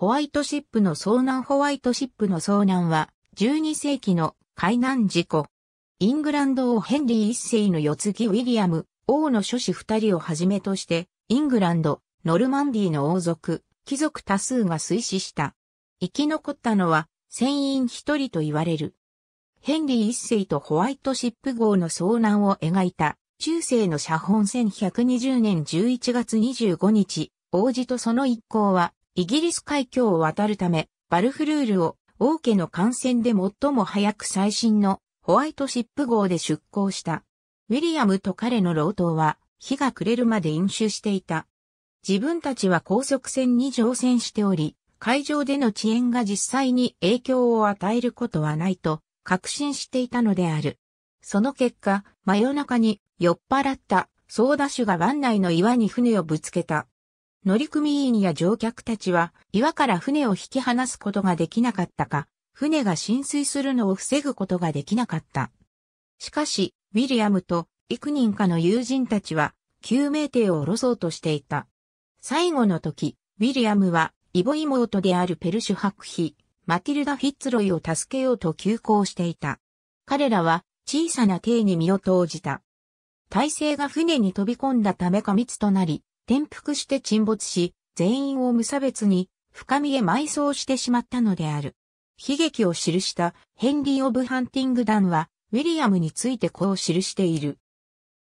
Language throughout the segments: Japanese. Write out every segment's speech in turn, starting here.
ホワイトシップの遭難ホワイトシップの遭難は、12世紀の海難事故。イングランド王ヘンリー一世の世継ぎウィリアム、王の諸子二人をはじめとして、イングランド、ノルマンディーの王族、貴族多数が推死した。生き残ったのは、船員一人と言われる。ヘンリー一世とホワイトシップ号の遭難を描いた、中世の写本1120年11月25日、王子とその一行は、イギリス海峡を渡るため、バルフルールを王家の艦船で最も早く最新のホワイトシップ号で出港した。ウィリアムと彼の老頭は日が暮れるまで飲酒していた。自分たちは高速船に乗船しており、海上での遅延が実際に影響を与えることはないと確信していたのである。その結果、真夜中に酔っ払ったソーダ酒が湾内の岩に船をぶつけた。乗組員や乗客たちは岩から船を引き離すことができなかったか、船が浸水するのを防ぐことができなかった。しかし、ウィリアムと幾人かの友人たちは救命艇を下ろそうとしていた。最後の時、ウィリアムはイボ妹であるペルシュ白妃、マティルダ・フィッツロイを助けようと急行していた。彼らは小さな艇に身を投じた。体勢が船に飛び込んだため過密となり、転覆して沈没し、全員を無差別に深みへ埋葬してしまったのである。悲劇を記したヘンリー・オブ・ハンティング団は、ウィリアムについてこう記している。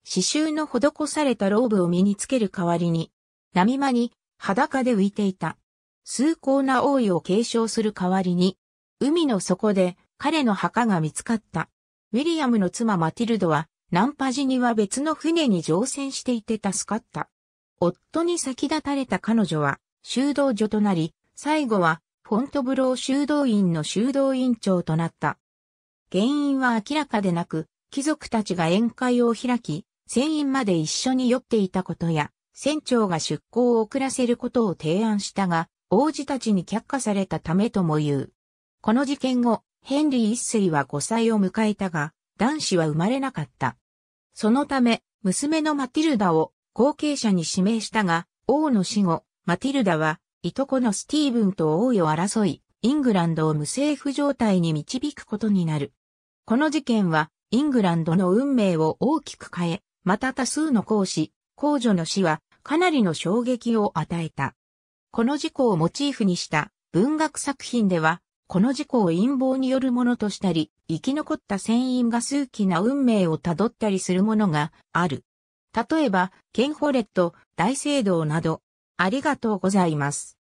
刺繍の施されたローブを身につける代わりに、波間に裸で浮いていた。崇高な王位を継承する代わりに、海の底で彼の墓が見つかった。ウィリアムの妻マティルドは、ナンパ時には別の船に乗船していて助かった。夫に先立たれた彼女は修道女となり、最後はフォントブロー修道院の修道院長となった。原因は明らかでなく、貴族たちが宴会を開き、船員まで一緒に酔っていたことや、船長が出港を遅らせることを提案したが、王子たちに却下されたためとも言う。この事件後、ヘンリー一世は5歳を迎えたが、男子は生まれなかった。そのため、娘のマティルダを後継者に指名したが、王の死後、マティルダは、いとこのスティーブンと王位を争い、イングランドを無政府状態に導くことになる。この事件は、イングランドの運命を大きく変え、また多数の公子、公女の死は、かなりの衝撃を与えた。この事故をモチーフにした文学作品では、この事故を陰謀によるものとしたり、生き残った船員が数奇な運命をたどったりするものがある。例えば、ケンホレット、大聖堂など、ありがとうございます。